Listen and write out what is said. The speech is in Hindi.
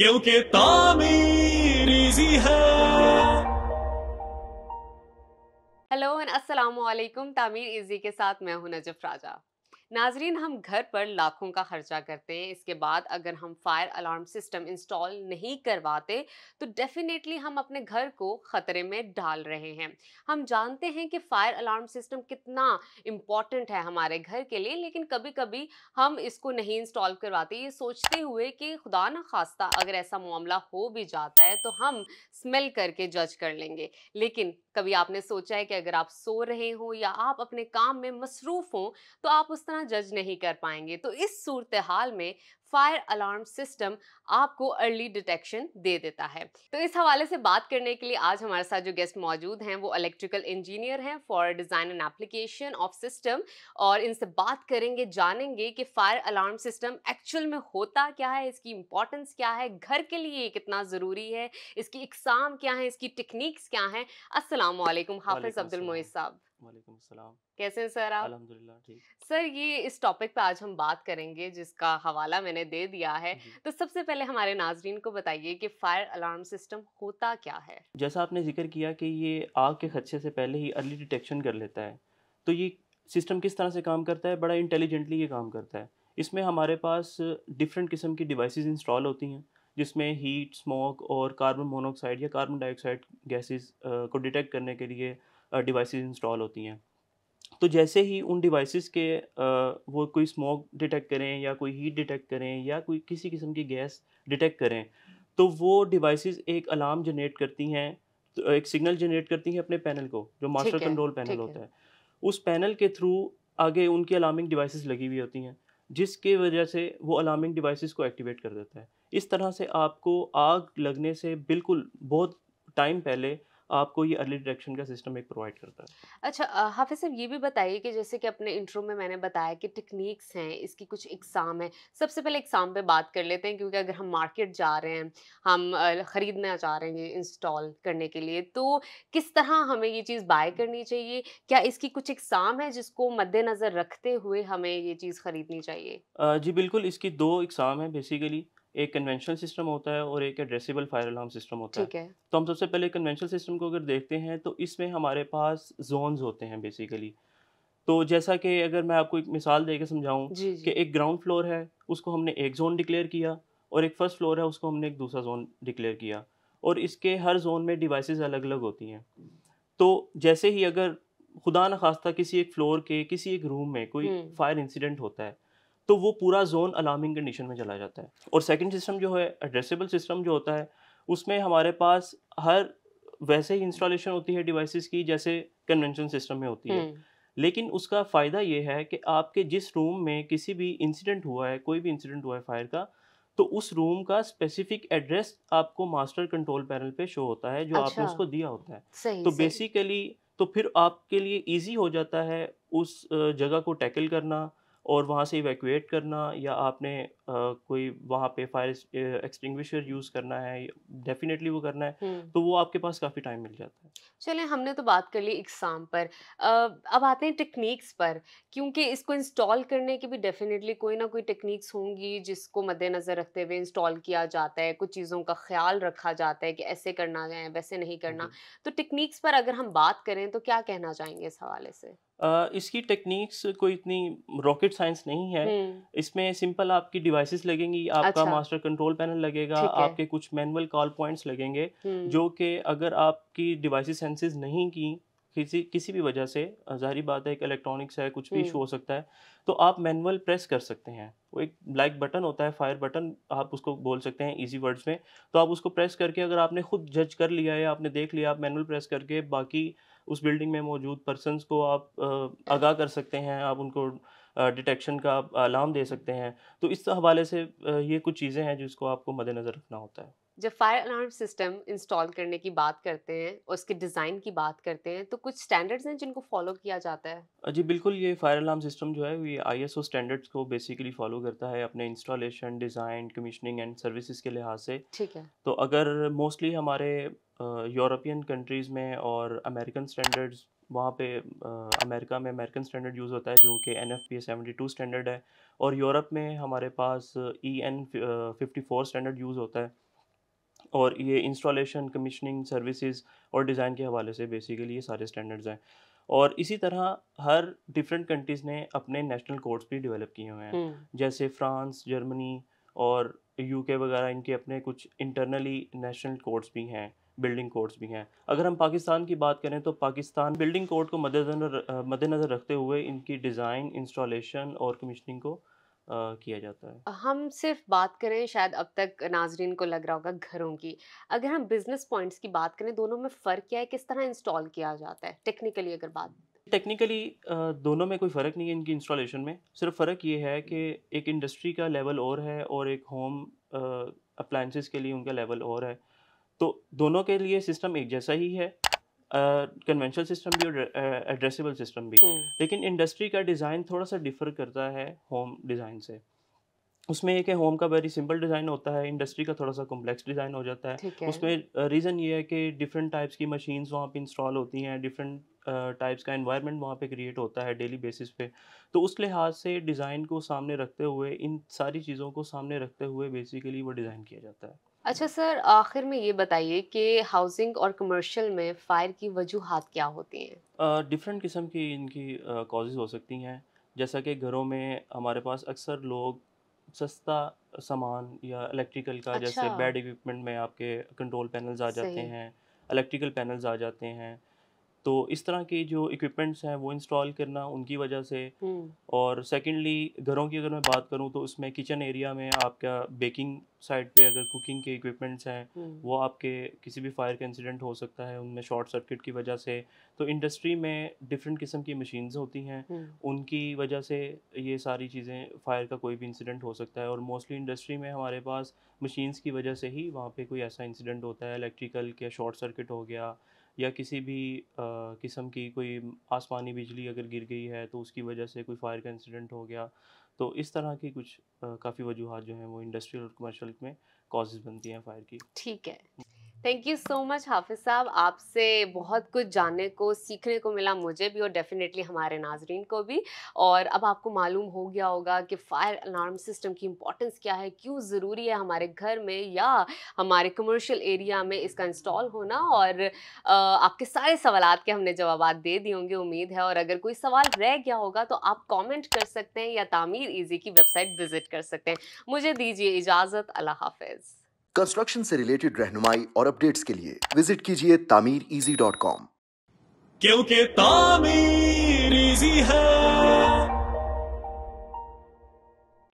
क्योंकि तामीर इजी है हेलो एंड अस्सलाम वालेकुम तामीर इजी के साथ मैं हूं नजफ राजा नाजरीन हम घर पर लाखों का खर्चा करते हैं इसके बाद अगर हम फायर अलार्म सिस्टम इंस्टॉल नहीं करवाते तो डेफिनेटली हम अपने घर को ख़तरे में डाल रहे हैं हम जानते हैं कि फायर अलार्म सिस्टम कितना इम्पॉर्टेंट है हमारे घर के लिए लेकिन कभी कभी हम इसको नहीं इंस्टॉल करवाते ये सोचते हुए कि खुदा न खास्ता अगर ऐसा मामला हो भी जाता है तो हम स्मेल करके जज कर लेंगे लेकिन कभी आपने सोचा है कि अगर आप सो रहे हो या आप अपने काम में मसरूफ़ हों तो आप उस तरह तरह जज नहीं कर पाएंगे तो इस सूरत हाल में फायर अलार्म सिस्टम आपको अर्ली डिटेक्शन दे देता है तो इस हवाले से बात करने के लिए आज हमारे साथ जो गेस्ट मौजूद हैं वो इलेक्ट्रिकल इंजीनियर हैं for design and application of system और इनसे बात करेंगे जानेंगे कि फायर अलार्म सिस्टम एक्चुअल में होता क्या है इसकी इम्पोर्टेंस क्या है घर के लिए कितना ज़रूरी है इसकी इकसाम क्या है इसकी टेक्निक्स क्या हैं असलम हाफिज़ अब्दुल मोहित साहब वालेकुम सलाम कैसे हैं सर आप अलहमदुल्ला ठीक सर ये इस टॉपिक पे आज हम बात करेंगे जिसका हवाला मैंने दे दिया है तो सबसे पहले हमारे नाजरीन को बताइए कि फायर अलार्म सिस्टम होता क्या है जैसा आपने जिक्र किया कि ये आग के खदशे से पहले ही अर्ली डिटेक्शन कर लेता है तो ये सिस्टम किस तरह से काम करता है बड़ा इंटेलिजेंटली ये काम करता है इसमें हमारे पास डिफरेंट किस्म की डिवाइस इंस्टॉल होती हैं जिसमें हीट स्मोक और कार्बन मोनोक्साइड या कार्बन डाइऑक्साइड गैसेस को डिटेक्ट करने के लिए डिवाइस इंस्टॉल होती हैं तो जैसे ही उन डिवाइसेस के वो कोई स्मोक डिटेक्ट करें या कोई हीट डिटेक्ट करें या कोई किसी किस्म की गैस डिटेक्ट करें तो वो डिवाइसेस एक अलार्म जनरेट करती हैं तो एक सिग्नल जनरेट करती हैं अपने पैनल को जो मास्टर कंट्रोल पैनल होता है उस पैनल के थ्रू आगे उनकी अलार्मिंग डिवाइसेस लगी हुई होती हैं जिसके वजह से वो अलार्मिंग डिवाइसेस को एक्टिवेट कर देता है इस तरह से आपको आग लगने से बिल्कुल बहुत टाइम पहले आपको ये अर्ली डिटेक्शन का सिस्टम एक प्रोवाइड करता है अच्छा हाफिज साहब ये भी बताइए कि जैसे कि अपने इंटरव्यू में मैंने बताया कि टेक्निक्स हैं इसकी कुछ एग्ज़ाम है सबसे पहले एग्ज़ाम पे बात कर लेते हैं क्योंकि अगर हम मार्केट जा रहे हैं हम ख़रीदना चाह रहे हैं ये इंस्टॉल करने के लिए तो किस तरह हमें ये चीज़ बाय करनी चाहिए क्या इसकी कुछ एग्ज़ाम है जिसको मद्देनज़र रखते हुए हमें ये चीज़ ख़रीदनी चाहिए जी बिल्कुल इसकी दो एग्ज़ाम है बेसिकली एक कन्वेंशनल सिस्टम होता है और एक एड्रेसिबल फायर अलार्म सिस्टम होता है।, है तो हम सबसे पहले कन्वेंशनल सिस्टम को अगर देखते हैं तो इसमें हमारे पास जोन्स होते हैं बेसिकली तो जैसा कि अगर मैं आपको एक मिसाल दे के समझाऊँ कि एक ग्राउंड फ्लोर है उसको हमने एक जोन डिक्लेयर किया और एक फर्स्ट फ्लोर है उसको हमने एक दूसरा जोन डिक्लेयर किया और इसके हर जोन में डिवाइसेस अलग अलग होती हैं तो जैसे ही अगर खुदा न खास्ता किसी एक फ्लोर के किसी एक रूम में कोई फायर हम्म। इंसिडेंट होता है तो वो पूरा जोन अलार्मिंग कंडीशन में चला जाता है और सेकेंड सिस्टम जो है एड्रेसेबल सिस्टम जो होता है उसमें हमारे पास हर वैसे ही इंस्टॉलेशन होती है डिवाइसेस की जैसे कन्वेंशन सिस्टम में होती है हम्म। लेकिन उसका फ़ायदा ये है कि आपके जिस रूम में किसी भी इंसिडेंट हुआ है कोई भी इंसिडेंट हुआ है फायर का तो उस रूम का स्पेसिफिक एड्रेस आपको मास्टर कंट्रोल पैनल पे शो होता है जो अच्छा। आपने उसको दिया होता है सही, तो बेसिकली तो फिर आपके लिए इजी हो जाता है उस जगह को टैकल करना और वहाँ से इवैक्यूएट करना या आपने कोई वहाँ पे फायर एक्सटिंग्विशर यूज़ करना है डेफिनेटली वो करना है तो वो आपके पास काफ़ी टाइम मिल जाता है चलें हमने तो बात कर ली एग्ज़ाम पर अब आते हैं टेक्निक्स पर क्योंकि इसको इंस्टॉल करने की भी डेफिनेटली कोई ना कोई टेक्निक्स होंगी जिसको मद्देनज़र रखते हुए इंस्टॉल किया जाता है कुछ चीज़ों का ख्याल रखा जाता है कि ऐसे करना है वैसे नहीं करना तो टेक्निक्स पर अगर हम बात करें तो क्या कहना चाहेंगे इस हवाले से इसकी टेक्निक्स कोई इतनी रॉकेट साइंस नहीं है हम्म। इसमें सिंपल आपकी डिवाइसेस लगेंगी आपका मास्टर कंट्रोल पैनल लगेगा आपके कुछ मैनुअल कॉल पॉइंट्स लगेंगे हम्म। जो कि अगर आपकी डिवाइसेस सेंसेस नहीं की किसी किसी भी वजह से ज़ाहरी बात है एक इलेक्ट्रॉनिक्स है कुछ भी इशू हम्म। हो सकता है तो आप मैनुअल प्रेस कर सकते हैं वो एक लाइक बटन होता है फायर बटन आप उसको बोल सकते हैं इजी वर्ड्स में तो आप उसको प्रेस करके अगर आपने खुद जज कर लिया है आपने देख लिया आप मैनुअल प्रेस करके बाकी उस बिल्डिंग में मौजूद पर्सनस को आप आगाह कर सकते हैं आप उनको डिटेक्शन का अलार्म दे सकते हैं तो इस हवाले से ये कुछ चीज़ें हैं जिसको आपको मद्देनज़र रखना होता है जब फायर अलार्म सिस्टम इंस्टॉल करने की बात करते हैं और उसके डिज़ाइन की बात करते हैं तो कुछ स्टैंडर्ड्स हैं जिनको फॉलो किया जाता है जी बिल्कुल ये फायर अलार्म सिस्टम जो है ये आई स्टैंडर्ड्स को बेसिकली फॉलो करता है अपने installation design commissioning and services के लिहाज से ठीक है तो अगर मोस्टली हमारे यूरोपियन कंट्रीज़ में और अमेरिकन स्टैंडर्ड्स वहाँ पे अमेरिका में अमेरिकन स्टैंडर्ड यूज़ होता है जो कि N F P seventy two standard है और यूरोप में हमारे पास E N fifty four standard use होता है और ये इंस्टॉलेशन कमीशनिंग सर्विसेज और डिज़ाइन के हवाले से बेसिकली ये सारे स्टैंडर्ड्स हैं और इसी तरह हर डिफरेंट कंट्रीज़ ने अपने नेशनल कोड्स भी डेवलप किए हुए हैं हम्म। जैसे फ्रांस जर्मनी और यूके वगैरह इनके अपने कुछ इंटरनली नेशनल कोड्स भी हैं बिल्डिंग कोड्स भी हैं अगर हम पाकिस्तान की बात करें तो पाकिस्तान बिल्डिंग कोड को मद्देनजर मद्देनज़र रखते हुए इनकी डिज़ाइन इंस्टॉलेशन और कमीशनिंग को किया जाता है हम सिर्फ बात करें शायद अब तक नाजरीन को लग रहा होगा घरों की अगर हम बिजनेस पॉइंट्स की बात करें दोनों में फ़र्क क्या है किस तरह इंस्टॉल किया जाता है टेक्निकली अगर बात टेक्निकली दोनों में कोई फ़र्क नहीं है इनकी इंस्टॉलेशन में सिर्फ फ़र्क ये है कि एक इंडस्ट्री का लेवल और है और एक होम अप्लाइंस के लिए उनका लेवल और है तो दोनों के लिए सिस्टम एक जैसा ही है कन्वेंशनल सिस्टम भी और एड्रेसेबल सिस्टम भी हम्म। लेकिन इंडस्ट्री का डिज़ाइन थोड़ा सा डिफर करता है होम डिज़ाइन से उसमें एक है होम का वेरी सिंपल डिज़ाइन होता है इंडस्ट्री का थोड़ा सा कॉम्प्लेक्स डिज़ाइन हो जाता है उसमें रीज़न ये है कि डिफरेंट टाइप्स की मशीन्स वहाँ पर इंस्टॉल होती हैं डिफरेंट टाइप्स का इन्वायरमेंट वहाँ पे क्रिएट होता है डेली बेसिस पे तो उस लिहाज से डिज़ाइन को सामने रखते हुए इन सारी चीज़ों को सामने रखते हुए बेसिकली वो डिज़ाइन किया जाता है अच्छा सर आखिर में ये बताइए कि हाउसिंग और कमर्शियल में फायर की वजूहत क्या होती हैं डिफरेंट किस्म की इनकी कॉजेज़ हो सकती हैं जैसा कि घरों में हमारे पास अक्सर लोग सस्ता सामान या इलेक्ट्रिकल का अच्छा। जैसे बेड इक्विपमेंट में आपके कंट्रोल पैनल्स आ जाते हैं इलेक्ट्रिकल पैनल्स आ जाते हैं तो इस तरह के जो इक्विपमेंट्स हैं वो इंस्टॉल करना उनकी वजह से हम्म। और सेकेंडली घरों की अगर मैं बात करूँ तो उसमें किचन एरिया में आपका बेकिंग साइड पे अगर कुकिंग के इक्विपमेंट्स हैं हम्म। वो आपके किसी भी फायर का इंसिडेंट हो सकता है उनमें शॉर्ट सर्किट की वजह से तो इंडस्ट्री में डिफरेंट किस्म की मशीन्स होती हैं हम्म। उनकी वजह से ये सारी चीज़ें फायर का कोई भी इंसिडेंट हो सकता है और मोस्टली इंडस्ट्री में हमारे पास मशीन्स की वजह से ही वहाँ पे कोई ऐसा इंसिडेंट होता है इलेक्ट्रिकल के शॉर्ट सर्किट हो गया या किसी भी किस्म की कोई आसमानी बिजली अगर गिर गई है तो उसकी वजह से कोई फायर का इंसिडेंट हो गया तो इस तरह की कुछ काफ़ी वजूहत जो हैं वो इंडस्ट्रियल और कमर्शियल में कॉजेज़ बनती हैं फायर की ठीक है थैंक यू सो मच हाफिज़ साहब आपसे बहुत कुछ जानने को सीखने को मिला मुझे भी और डेफिनेटली हमारे नाजरीन को भी और अब आपको मालूम हो गया होगा कि फायर अलार्म सिस्टम की इम्पोर्टेंस क्या है क्यों ज़रूरी है हमारे घर में या हमारे कमर्शियल एरिया में इसका इंस्टॉल होना और आपके सारे सवाल के हमने जवाब दे दिए होंगे उम्मीद है और अगर कोई सवाल रह गया होगा तो आप कॉमेंट कर सकते हैं या तामीर ईजी की वेबसाइट विज़िट कर सकते हैं मुझे दीजिए इजाज़त अल्लाह हाफिज़ कंस्ट्रक्शन से रिलेटेड रहनुमाई और अपडेट्स के लिए विजिट कीजिए तामीर डॉट कॉम क्योंकि तामीर इजी है